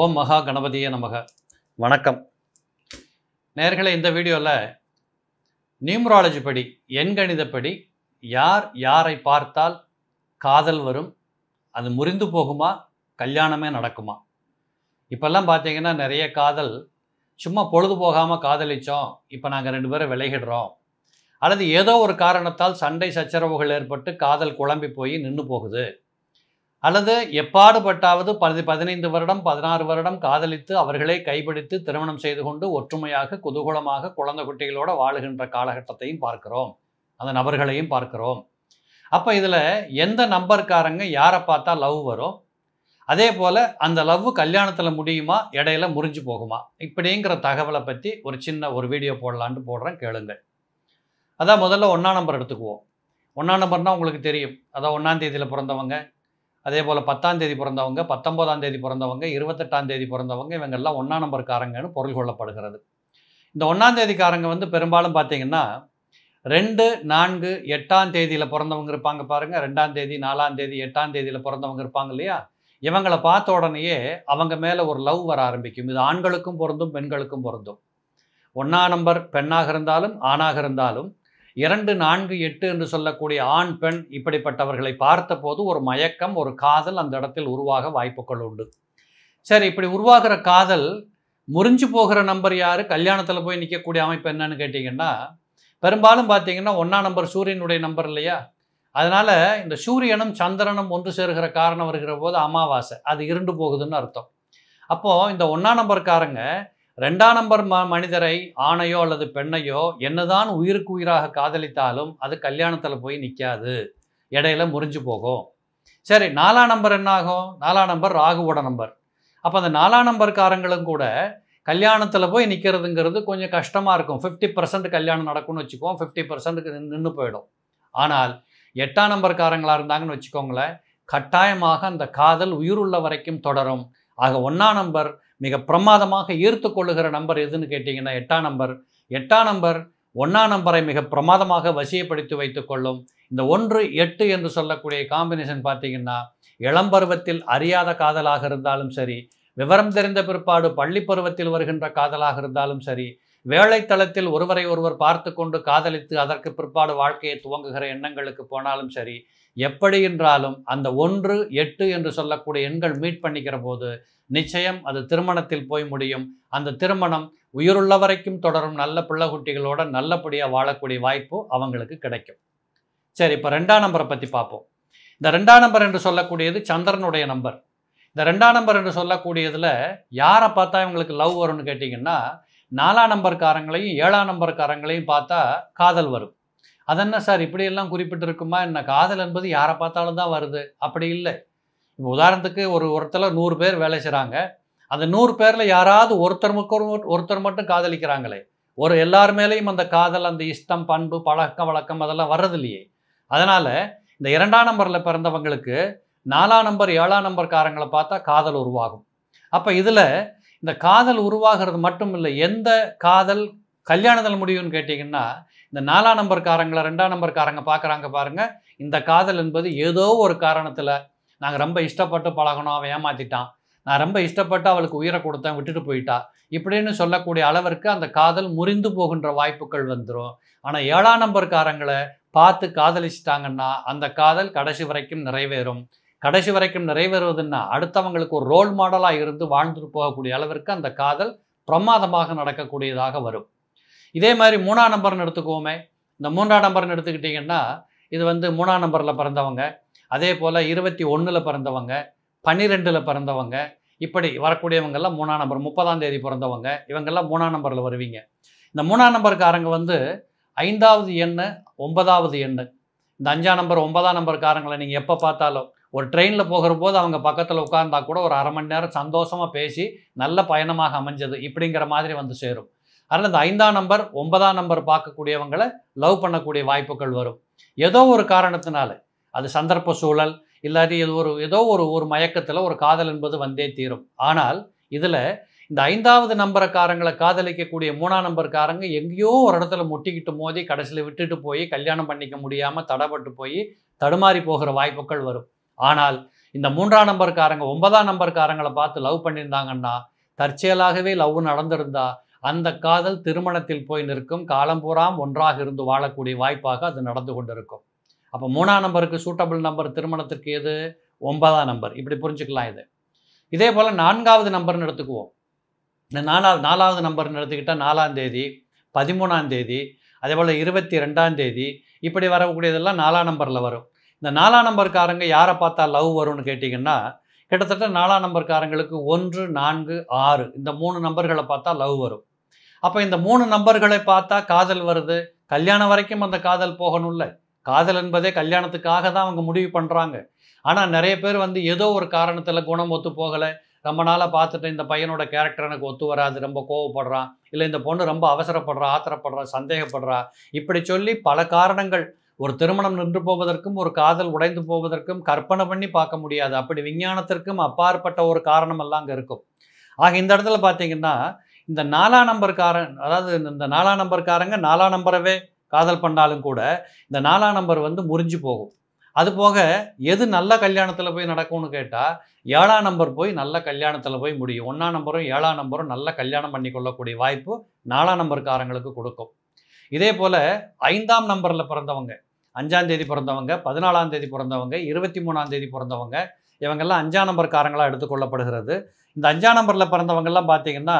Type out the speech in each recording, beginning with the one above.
ஓம் மகா கணபதிய நமக வணக்கம் நேர்களை இந்த வீடியோவில் நியூமராலஜி படி எண்கணிதப்படி யார் யாரை பார்த்தால் காதல் வரும் அது முறிந்து போகுமா கல்யாணமே நடக்குமா இப்போல்லாம் பார்த்தீங்கன்னா நிறைய காதல் சும்மா பொழுது போகாமல் காதலித்தோம் இப்போ நாங்கள் ரெண்டு பேரும் விளையிடுறோம் அல்லது ஏதோ ஒரு காரணத்தால் சண்டை சச்சரவுகள் ஏற்பட்டு காதல் குழம்பி போய் நின்று போகுது அல்லது எப்பாடுபட்டாவது பதி பதினைந்து வருடம் பதினாறு வருடம் காதலித்து அவர்களை கைப்பிடித்து திருமணம் செய்து கொண்டு ஒற்றுமையாக குதூகூலமாக குழந்தை குட்டிகளோடு வாழுகின்ற காலகட்டத்தையும் பார்க்கிறோம் அந்த நபர்களையும் பார்க்கிறோம் அப்போ இதில் எந்த நம்பர்காரங்க யாரை பார்த்தா லவ் வரும் அதே போல் அந்த லவ் கல்யாணத்தில் முடியுமா இடையில முறிஞ்சு போகுமா இப்படிங்கிற தகவலை பற்றி ஒரு சின்ன ஒரு வீடியோ போடலான்ட்டு போடுறேன் கேளுங்கள் அதான் முதல்ல ஒன்றாம் நம்பர் எடுத்துக்குவோம் ஒன்றாம் நம்பர்னால் உங்களுக்கு தெரியும் அதான் ஒன்றாம் தேதியில் பிறந்தவங்க அதே போல் பத்தாம் தேதி பிறந்தவங்க பத்தொம்போதாம் தேதி பிறந்தவங்க இருபத்தெட்டாம் தேதி பிறந்தவங்க இவங்கெல்லாம் ஒன்றாம் நம்பர்காரங்கன்னு பொருள் கொள்ளப்படுகிறது இந்த ஒன்றாம் தேதிக்காரங்க வந்து பெரும்பாலும் பார்த்தீங்கன்னா ரெண்டு நான்கு எட்டாம் தேதியில் பிறந்தவங்க இருப்பாங்க பாருங்கள் ரெண்டாம் தேதி நாலாம் தேதி எட்டாம் தேதியில் பிறந்தவங்க இருப்பாங்க இல்லையா இவங்களை பார்த்த உடனேயே அவங்க மேலே ஒரு லவ் வர ஆரம்பிக்கும் இது ஆண்களுக்கும் பொருந்தும் பெண்களுக்கும் பொருந்தும் ஒன்றா நம்பர் பெண்ணாக இருந்தாலும் ஆணாக இருந்தாலும் இரண்டு நான்கு எட்டு என்று சொல்லக்கூடிய ஆண் பெண் இப்படிப்பட்டவர்களை பார்த்தபோது ஒரு மயக்கம் ஒரு காதல் அந்த இடத்தில் உருவாக வாய்ப்புகள் உண்டு சரி இப்படி உருவாகிற காதல் முறிஞ்சு போகிற நம்பர் யார் கல்யாணத்தில் போய் நிற்கக்கூடிய அமைப்பு என்னன்னு கேட்டிங்கன்னா பெரும்பாலும் பார்த்தீங்கன்னா ஒன்றா நம்பர் சூரியனுடைய நம்பர் இல்லையா அதனால் இந்த சூரியனும் சந்திரனும் ஒன்று சேருகிற காரணம் வருகிற போது அமாவாசை அது இருண்டு போகுதுன்னு அர்த்தம் அப்போது இந்த ஒன்றா நம்பர்காரங்க ரெண்டாம் நம்பர் ம மனிதரை ஆணையோ அல்லது பெண்ணையோ என்னதான் உயிருக்கு உயிராக காதலித்தாலும் அது கல்யாணத்தில் போய் நிற்காது இடையில முறிஞ்சு போகும் சரி நாலாம் நம்பர் என்னாகும் நாலாம் நம்பர் ராகுவோட நம்பர் அப்போ அந்த நாலாம் நம்பர்காரங்களும் கூட கல்யாணத்தில் போய் நிற்கிறதுங்கிறது கொஞ்சம் கஷ்டமாக இருக்கும் ஃபிஃப்டி பர்சன்ட் கல்யாணம் நடக்கும்னு வச்சுக்கோம் ஃபிஃப்டி பர்சன்ட்டுக்கு நின்று போயிடும் ஆனால் எட்டாம் நம்பர்காரங்களாக இருந்தாங்கன்னு வச்சுக்கோங்களேன் கட்டாயமாக அந்த காதல் உயிருள்ள வரைக்கும் தொடரும் ஆக ஒன்றாம் நம்பர் மிக பிரமாதமாக ஈர்த்து கொள்ளுகிற நம்பர் எதுன்னு கேட்டிங்கன்னா எட்டாம் நம்பர் எட்டாம் நம்பர் ஒன்றாம் நம்பரை மிக பிரமாதமாக வசியப்படுத்தி வைத்துக்கொள்ளும் இந்த ஒன்று எட்டு என்று சொல்லக்கூடிய காம்பினேஷன் பார்த்திங்கன்னா இளம்பருவத்தில் அறியாத காதலாக இருந்தாலும் சரி விவரம் தெரிந்த பிற்பாடு பள்ளி பருவத்தில் வருகின்ற காதலாக இருந்தாலும் சரி வேலைத்தளத்தில் ஒருவரை ஒருவர் பார்த்து கொண்டு காதலித்து அதற்கு பிற்பாடு வாழ்க்கையை துவங்குகிற எண்ணங்களுக்கு போனாலும் சரி எப்படி என்றாலும் அந்த ஒன்று எட்டு என்று சொல்லக்கூடிய எண்கள் மீட் பண்ணிக்கிற போது நிச்சயம் அது திருமணத்தில் போய் முடியும் அந்த திருமணம் உயிருள்ள வரைக்கும் தொடரும் நல்ல பிள்ளைகுட்டிகளோட நல்லபடியாக வாழக்கூடிய வாய்ப்பு அவங்களுக்கு கிடைக்கும் சரி இப்போ ரெண்டாம் நம்பரை பற்றி பார்ப்போம் இந்த ரெண்டாம் நம்பர் என்று சொல்லக்கூடியது சந்திரனுடைய நம்பர் இந்த ரெண்டாம் நம்பர் என்று சொல்லக்கூடியதில் யாரை பார்த்தா இவங்களுக்கு லவ் வரும்னு கேட்டிங்கன்னா நாலாம் நம்பர்காரங்களையும் ஏழாம் நம்பர்காரங்களையும் பார்த்தா காதல் வரும் அதென்ன சார் இப்படியெல்லாம் குறிப்பிட்டிருக்குமா என்ன காதல் என்பது யாரை பார்த்தாலும் தான் வருது அப்படி இல்லை இப்போ உதாரணத்துக்கு ஒரு ஒருத்தர் நூறு பேர் வேலை செய்கிறாங்க அந்த நூறு பேரில் யாராவது ஒருத்தர் மட்டும் ஒருத்தர் மட்டும் காதலிக்கிறாங்களே ஒரு எல்லார் மேலேயும் அந்த காதல் அந்த இஷ்டம் பண்பு பழக்க வழக்கம் அதெல்லாம் வர்றது இல்லையே அதனால் இந்த இரண்டாம் நம்பரில் பிறந்தவங்களுக்கு நாலாம் நம்பர் ஏழாம் நம்பர் காரங்களை பார்த்தா காதல் உருவாகும் அப்போ இதில் இந்த காதல் உருவாகிறது மட்டும் இல்லை எந்த காதல் கல்யாணத்தில் முடியும்னு கேட்டிங்கன்னா இந்த நாலாம் நம்பர்காரங்களை ரெண்டாம் நம்பர்காரங்க பார்க்குறாங்க பாருங்கள் இந்த காதல் என்பது ஏதோ ஒரு காரணத்தில் நாங்கள் ரொம்ப இஷ்டப்பட்டு பழகணும் அவன் ஏமாற்றிட்டான் நான் ரொம்ப இஷ்டப்பட்டு அவளுக்கு உயிரை கொடுத்தேன் விட்டுட்டு போயிட்டா இப்படின்னு சொல்லக்கூடிய அளவிற்கு அந்த காதல் முறிந்து போகின்ற வாய்ப்புகள் வந்துடும் ஆனால் ஏழாம் நம்பர்காரங்களை பார்த்து காதலிச்சிட்டாங்கன்னா அந்த காதல் கடைசி வரைக்கும் நிறைவேறும் கடைசி வரைக்கும் நிறைவேறுவதுன்னா அடுத்தவங்களுக்கு ஒரு ரோல் மாடலாக இருந்து வாழ்ந்துட்டு போகக்கூடிய அளவிற்கு அந்த காதல் பிரமாதமாக நடக்கக்கூடியதாக வரும் இதே மாதிரி மூணாம் நம்பர்னு எடுத்துக்குவோமே இந்த மூன்றாம் நம்பர்னு எடுத்துக்கிட்டிங்கன்னா இது வந்து மூணாம் நம்பரில் பிறந்தவங்க அதே போல் இருபத்தி ஒன்றில் பிறந்தவங்க பன்னிரெண்டில் பிறந்தவங்க இப்படி வரக்கூடியவங்கெல்லாம் மூணாம் நம்பர் முப்பதாம் தேதி பிறந்தவங்க இவங்கெல்லாம் மூணாம் நம்பரில் வருவீங்க இந்த மூணாம் நம்பருக்காரங்க வந்து ஐந்தாவது எண்ணு ஒன்பதாவது எண்ணு இந்த அஞ்சாம் நம்பர் ஒன்பதாம் நம்பருக்காரங்களை நீங்கள் எப்போ பார்த்தாலும் ஒரு ட்ரெயினில் போகிற போது அவங்க பக்கத்தில் உட்கார்ந்தா கூட ஒரு அரை மணி நேரம் சந்தோஷமாக பேசி நல்ல பயணமாக அமைஞ்சது இப்படிங்கிற மாதிரி வந்து சேரும் அதனால் இந்த ஐந்தாம் நம்பர் ஒன்பதாம் நம்பர் பார்க்கக்கூடியவங்களை லவ் பண்ணக்கூடிய வாய்ப்புகள் வரும் ஏதோ ஒரு காரணத்தினால அது சந்தர்ப்ப சூழல் இல்லாட்டி இது ஒரு ஏதோ ஒரு ஒரு மயக்கத்தில் ஒரு காதல் என்பது வந்தே தீரும் ஆனால் இதில் இந்த ஐந்தாவது நம்பரக்காரங்களை காதலிக்கக்கூடிய மூணாம் நம்பர்காரங்க எங்கேயோ ஒரு இடத்துல முட்டிக்கிட்டு மோதி கடைசியில் விட்டுட்டு போய் கல்யாணம் பண்ணிக்க முடியாமல் தடப்பட்டு போய் தடுமாறி போகிற வாய்ப்புகள் வரும் ஆனால் இந்த மூன்றாம் நம்பர்காரங்க ஒன்பதாம் நம்பர்காரங்களை பார்த்து லவ் பண்ணியிருந்தாங்கன்னா தற்செயலாகவே லவ் நடந்திருந்தா அந்த காதல் திருமணத்தில் போய் நிற்கும் காலம்பூராம் ஒன்றாக இருந்து வாழக்கூடிய வாய்ப்பாக அது நடந்து கொண்டிருக்கும் அப்போ மூணாம் நம்பருக்கு சூட்டபிள் நம்பர் திருமணத்திற்கு எது ஒன்பதாம் நம்பர் இப்படி புரிஞ்சுக்கலாம் இது இதே போல் நான்காவது நம்பர்னு எடுத்துக்குவோம் இந்த நாலாவது நாலாவது நம்பர்னு எடுத்துக்கிட்டால் நாலாம் தேதி பதிமூணாம் தேதி அதே போல் இருபத்தி ரெண்டாம் தேதி இப்படி வரக்கூடியதெல்லாம் நாலாம் நம்பரில் வரும் இந்த நாலாம் நம்பர்காரங்க யாரை பார்த்தா லவ் வரும்னு கேட்டிங்கன்னா கிட்டத்தட்ட நாலாம் நம்பர்காரங்களுக்கு ஒன்று நான்கு ஆறு இந்த மூணு நம்பர்களை பார்த்தா லவ் வரும் அப்போ இந்த மூணு நம்பர்களை பார்த்தா காதல் வருது கல்யாணம் வரைக்கும் அந்த காதல் போகணும்ல காதல் என்பதே கல்யாணத்துக்காக தான் அவங்க முடிவு பண்ணுறாங்க ஆனால் நிறைய பேர் வந்து ஏதோ ஒரு காரணத்தில் குணம் ஒத்து போகலை ரொம்ப நாளாக பார்த்துட்டு இந்த பையனோட கேரக்டர் எனக்கு ஒத்து வராது ரொம்ப கோவப்படுறான் இல்லை இந்த பொண்ணு ரொம்ப அவசரப்படுறா ஆத்திரப்படுறா சந்தேகப்படுறா இப்படி சொல்லி பல காரணங்கள் ஒரு திருமணம் நின்று போவதற்கும் ஒரு காதல் உடைந்து போவதற்கும் கற்பனை பண்ணி பார்க்க முடியாது அப்படி விஞ்ஞானத்திற்கும் அப்பாற்பட்ட ஒரு காரணமெல்லாம் அங்கே இருக்கும் ஆக இந்த இடத்துல பார்த்தீங்கன்னா இந்த நாலா நம்பர்காரன் அதாவது இந்த நாலா நம்பர்காரங்க நாலா நம்பரவே காதல் பண்ணாலும் கூட இந்த நாலா நம்பர் வந்து முறிஞ்சு போகும் அது போக எது நல்ல கல்யாணத்தில் போய் நடக்கும்னு கேட்டால் ஏழாம் நம்பர் போய் நல்ல கல்யாணத்தில் போய் முடியும் ஒன்றாம் நம்பரும் ஏழாம் நம்பரும் நல்ல கல்யாணம் பண்ணி கொள்ளக்கூடிய வாய்ப்பு நாலாம் நம்பர்காரங்களுக்கு கொடுக்கும் இதே போல் ஐந்தாம் நம்பரில் பிறந்தவங்க அஞ்சாம் தேதி பிறந்தவங்க பதினாலாம் தேதி பிறந்தவங்க இருபத்தி மூணாம் தேதி பிறந்தவங்க இவங்கெல்லாம் அஞ்சாம் நம்பர்காரங்களாக எடுத்துக்கொள்ளப்படுகிறது இந்த அஞ்சாம் நம்பரில் பிறந்தவங்கெல்லாம் பார்த்திங்கன்னா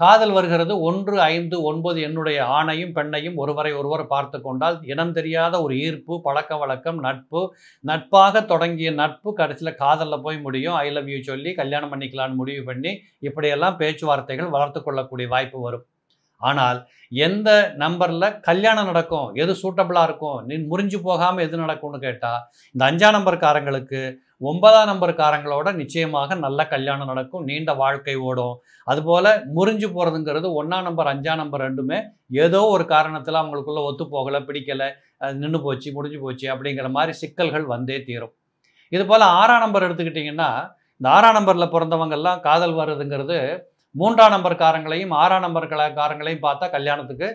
காதல் வருகிறது ஒன்று ஐந்து ஒன்பது என்னுடைய ஆணையும் பெண்ணையும் ஒருவரை ஒருவர் பார்த்து கொண்டால் இனம் தெரியாத ஒரு ஈர்ப்பு பழக்க வழக்கம் நட்பு நட்பாக தொடங்கிய நட்பு கடைசியில் காதலில் போய் முடியும் ஐ லவ் யூ சொல்லி கல்யாணம் பண்ணிக்கலான்னு முடிவு பண்ணி இப்படியெல்லாம் பேச்சுவார்த்தைகள் வளர்த்து கொள்ளக்கூடிய வாய்ப்பு வரும் ஆனால் எந்த நம்பரில் கல்யாணம் நடக்கும் எது சூட்டபிளாக இருக்கும் நீ முறிஞ்சு போகாமல் எது நடக்கும்னு கேட்டால் இந்த அஞ்சாம் நம்பர் காரங்களுக்கு ஒன்பதாம் நம்பர்காரங்களோட நிச்சயமாக நல்ல கல்யாணம் நடக்கும் நீண்ட வாழ்க்கை ஓடும் அதுபோல் முறிஞ்சு போகிறதுங்கிறது ஒன்றாம் நம்பர் அஞ்சாம் நம்பர் ரெண்டுமே ஏதோ ஒரு காரணத்தில் அவங்களுக்குள்ளே ஒத்து போகலை பிடிக்கலை நின்று போச்சு முடிஞ்சு போச்சு அப்படிங்கிற மாதிரி சிக்கல்கள் வந்தே தீரும் இது போல் ஆறாம் நம்பர் எடுத்துக்கிட்டிங்கன்னா இந்த ஆறாம் நம்பரில் பிறந்தவங்கெல்லாம் காதல் வர்றதுங்கிறது மூன்றாம் நம்பர் காரங்களையும் ஆறாம் நம்பர் காரங்களையும் பார்த்தா கல்யாணத்துக்கு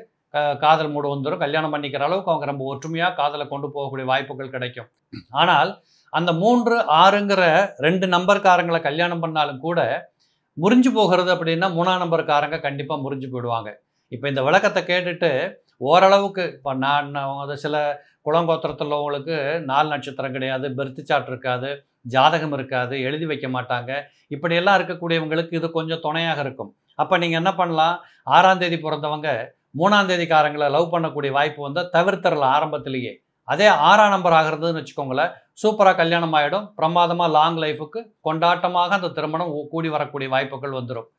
காதல் மூடு வந்துடும் கல்யாணம் பண்ணிக்கிற அளவுக்கு அவங்க ரொம்ப ஒற்றுமையாக காதலை கொண்டு போகக்கூடிய வாய்ப்புகள் கிடைக்கும் ஆனால் அந்த மூன்று ஆறுங்கிற ரெண்டு நம்பர்காரங்களை கல்யாணம் பண்ணாலும் கூட முறிஞ்சு போகிறது அப்படின்னா மூணாம் நம்பர்காரங்க கண்டிப்பாக முறிஞ்சு போயிடுவாங்க இப்போ இந்த விளக்கத்தை கேட்டுட்டு ஓரளவுக்கு இப்போ நான் சில குளங்கோத்திரத்தில் உள்ளவங்களுக்கு நாலு நட்சத்திரம் கிடையாது பெர்த்து சாட் இருக்காது ஜாதகம் இருக்காது எழுதி வைக்க மாட்டாங்க இப்படியெல்லாம் இருக்கக்கூடியவங்களுக்கு இது கொஞ்சம் துணையாக இருக்கும் அப்போ நீங்கள் என்ன பண்ணலாம் ஆறாம் தேதி பிறந்தவங்க மூணாம் தேதிக்காரங்களை லவ் பண்ணக்கூடிய வாய்ப்பு வந்து தவிர்த்தரலாம் ஆரம்பத்திலேயே அதே ஆறாம் நம்பர் ஆகிறதுன்னு வச்சுக்கோங்களேன் சூப்பராக கல்யாணம் ஆகிடும் பிரமாதமாக லாங் லைஃபுக்கு கொண்டாட்டமாக அந்த திருமணம் கூடி வரக்கூடிய வாய்ப்புகள் வந்துடும்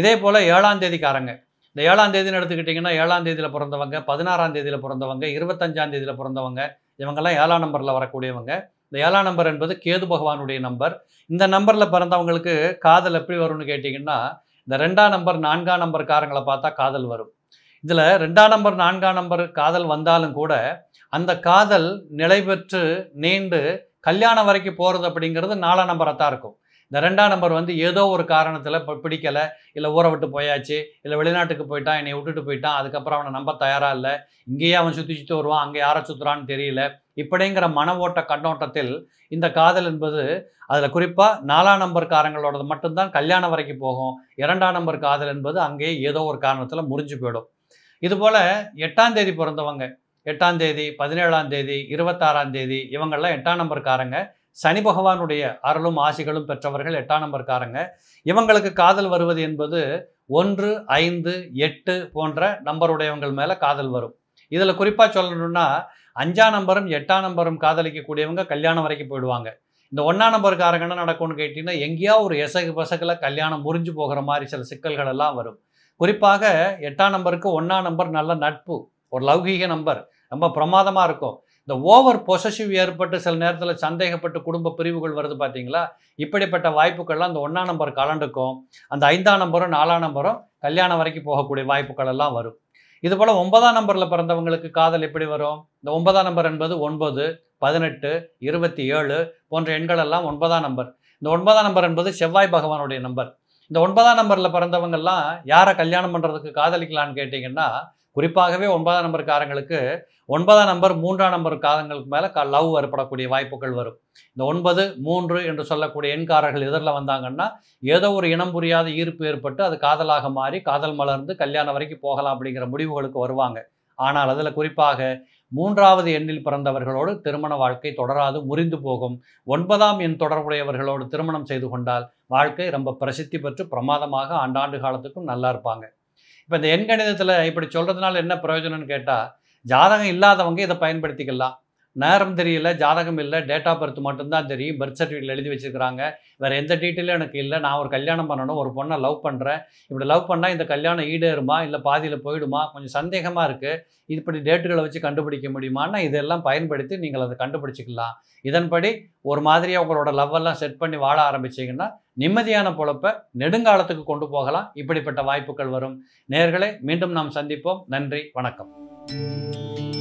இதே போல் ஏழாம் தேதிக்காரங்க இந்த ஏழாம் தேதினு எடுத்துக்கிட்டிங்கன்னா ஏழாம் தேதியில் பிறந்தவங்க பதினாறாம் தேதியில் பிறந்தவங்க இருபத்தஞ்சாம் தேதியில் பிறந்தவங்க இவங்கெல்லாம் ஏழாம் நம்பரில் வரக்கூடியவங்க இந்த ஏழாம் நம்பர் என்பது கேது பகவானுடைய நம்பர் இந்த நம்பரில் பிறந்தவங்களுக்கு காதல் எப்படி வரும்னு கேட்டிங்கன்னா இந்த ரெண்டாம் நம்பர் நான்காம் நம்பர் காரங்களை பார்த்தா காதல் வரும் இதில் ரெண்டாம் நம்பர் நான்காம் நம்பர் காதல் வந்தாலும் கூட அந்த காதல் நிலை பெற்று நீண்டு கல்யாணம் வரைக்கும் போகிறது அப்படிங்கிறது நாலாம் நம்பரை தான் இருக்கும் இந்த ரெண்டாம் நம்பர் வந்து ஏதோ ஒரு காரணத்தில் இப்போ பிடிக்கலை இல்லை ஊற விட்டு போயாச்சு இல்லை வெளிநாட்டுக்கு போயிட்டான் என்னை விட்டுட்டு போயிட்டான் அதுக்கப்புறம் அவனை நம்ப தயாராக இல்லை இங்கேயே அவன் சுற்றி சுற்றி வருவான் அங்கே யாரை சுற்றுறான்னு தெரியல இப்படிங்கிற மன ஓட்ட கண்ணோட்டத்தில் இந்த காதல் என்பது அதில் குறிப்பாக நாலாம் நம்பர்காரங்களோடது மட்டும்தான் கல்யாணம் வரைக்கும் போகும் இரண்டாம் நம்பர் காதல் என்பது அங்கேயே ஏதோ ஒரு காரணத்தில் முறிஞ்சு போயிடும் இதுபோல் எட்டாம் தேதி பிறந்தவங்க எட்டாம் தேதி பதினேழாம் தேதி இருபத்தாறாம் தேதி இவங்கள்லாம் எட்டாம் நம்பர்காரங்க சனி பகவானுடைய அருளும் ஆசிகளும் பெற்றவர்கள் எட்டாம் நம்பர்காரங்க இவங்களுக்கு காதல் வருவது என்பது ஒன்று ஐந்து எட்டு போன்ற நம்பருடையவங்கள் மேலே காதல் வரும் இதில் குறிப்பாக சொல்லணும்னா அஞ்சாம் நம்பரும் எட்டாம் நம்பரும் காதலிக்கக்கூடியவங்க கல்யாணம் வரைக்கும் போயிடுவாங்க இந்த ஒன்றாம் நம்பருக்காரங்க என்ன நடக்கும்னு கேட்டிங்கன்னா எங்கேயா ஒரு எசகு பசகில் கல்யாணம் முறிஞ்சு போகிற மாதிரி சில சிக்கல்கள் எல்லாம் வரும் குறிப்பாக எட்டாம் நம்பருக்கு ஒன்றாம் நம்பர் நல்ல நட்பு ஒரு லௌகீக நம்பர் ரொம்ப பிரமாதமாக இருக்கும் இந்த ஓவர் பொசசிவ் ஏற்பட்டு சில நேரத்தில் சந்தேகப்பட்டு குடும்ப பிரிவுகள் வருது பார்த்தீங்களா இப்படிப்பட்ட வாய்ப்புகள்லாம் இந்த ஒன்றாம் நம்பர் கலண்டுக்கும் அந்த ஐந்தாம் நம்பரும் நாலாம் நம்பரும் கல்யாணம் வரைக்கும் போகக்கூடிய வாய்ப்புகள் எல்லாம் வரும் இது போல் ஒன்பதாம் நம்பரில் பிறந்தவங்களுக்கு காதல் எப்படி வரும் இந்த ஒன்பதாம் நம்பர் என்பது ஒன்பது பதினெட்டு இருபத்தி ஏழு போன்ற எண்கள் எல்லாம் ஒன்பதாம் நம்பர் இந்த ஒன்பதாம் நம்பர் என்பது செவ்வாய் பகவானுடைய நம்பர் இந்த ஒன்பதாம் நம்பரில் பிறந்தவங்கெல்லாம் யாரை கல்யாணம் பண்ணுறதுக்கு காதலிக்கலான்னு கேட்டிங்கன்னா குறிப்பாகவே ஒன்பதாம் நம்பர் காரங்களுக்கு ஒன்பதாம் நம்பர் மூன்றாம் நம்பர் காரங்களுக்கு மேலே லவ் வரப்படக்கூடிய வாய்ப்புகள் வரும் இந்த ஒன்பது மூன்று என்று சொல்லக்கூடிய எண்காரர்கள் எதிரில் வந்தாங்கன்னா ஏதோ ஒரு இனம் புரியாத ஈர்ப்பு ஏற்பட்டு அது காதலாக மாறி காதல் மலர்ந்து கல்யாணம் வரைக்கும் போகலாம் அப்படிங்கிற முடிவுகளுக்கு வருவாங்க ஆனால் அதில் குறிப்பாக மூன்றாவது எண்ணில் பிறந்தவர்களோடு திருமண வாழ்க்கை தொடராது முறிந்து போகும் ஒன்பதாம் எண் தொடர்புடையவர்களோடு திருமணம் செய்து கொண்டால் வாழ்க்கை ரொம்ப பிரசித்தி பெற்று பிரமாதமாக ஆண்டாண்டு காலத்துக்கும் நல்லா இருப்பாங்க இப்போ இந்த எண்கணிதத்தில் இப்படி சொல்கிறதுனால என்ன பிரயோஜனம்னு கேட்டால் ஜாதகம் இல்லாதவங்க இதை பயன்படுத்திக்கலாம் நேரம் தெரியல ஜாதகம் இல்லை டேட் ஆஃப் பர்த் மட்டும்தான் தெரியும் பர்த் சர்டிஃபிகேட் எழுதி வச்சுருக்கிறாங்க வேறு எந்த டீட்டெயிலும் எனக்கு இல்லை நான் ஒரு கல்யாணம் பண்ணணும் ஒரு பொண்ணை லவ் பண்ணுறேன் இப்படி லவ் பண்ணால் இந்த கல்யாணம் ஈடேறுமா இல்லை பாதியில் போயிடுமா கொஞ்சம் சந்தேகமாக இருக்குது இப்படி டேட்டுகளை வச்சு கண்டுபிடிக்க முடியுமான்னா இதெல்லாம் பயன்படுத்தி நீங்கள் அதை கண்டுபிடிச்சிக்கலாம் இதன்படி ஒரு மாதிரியாக உங்களோட லவ்வெல்லாம் செட் பண்ணி வாழ ஆரம்பிச்சிங்கன்னா நிம்மதியான பொழப்பை நெடுங்காலத்துக்கு கொண்டு போகலாம் இப்படிப்பட்ட வாய்ப்புகள் வரும் நேர்களை மீண்டும் நாம் சந்திப்போம் நன்றி வணக்கம்